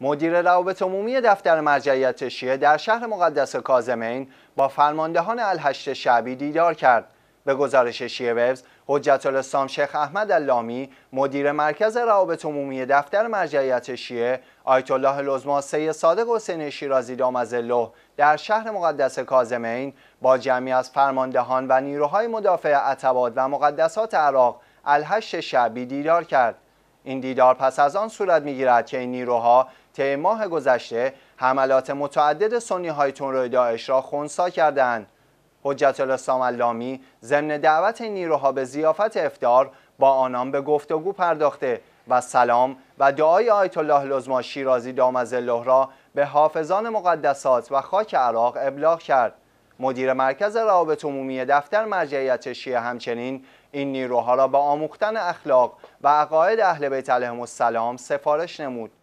مدیر روابط عمومی دفتر مرجعیت شیعه در شهر مقدس کازمین با فرماندهان الهشت شعبی دیدار کرد به گزارش شیعه وبز حجت الاسلام شیخ احمد اللامی مدیر مرکز روابط عمومی دفتر مرجعیت شیعه آیت الله لزما سی صادق حسین شیرازی دامزله در شهر مقدس کازمین با جمعی از فرماندهان و نیروهای مدافع عتبات و مقدسات عراق الهشت شعبی دیدار کرد این دیدار پس از آن صورت میگیرد که این نیروها طی ماه گذشته حملات متعدد سنی های تون داعش را خونسا کردند. حجت الاسلام علامی ضمن دعوت نیروها به زیافت افتار با آنان به گفتگو پرداخته و سلام و دعای آیت الله لزما شیرازی از الله را به حافظان مقدسات و خاک عراق ابلاغ کرد. مدیر مرکز روابط عمومی دفتر مرجعیت شیعه همچنین این نیروها را به آموختن اخلاق و عقاید اهل بیت علیهم السلام سفارش نمود.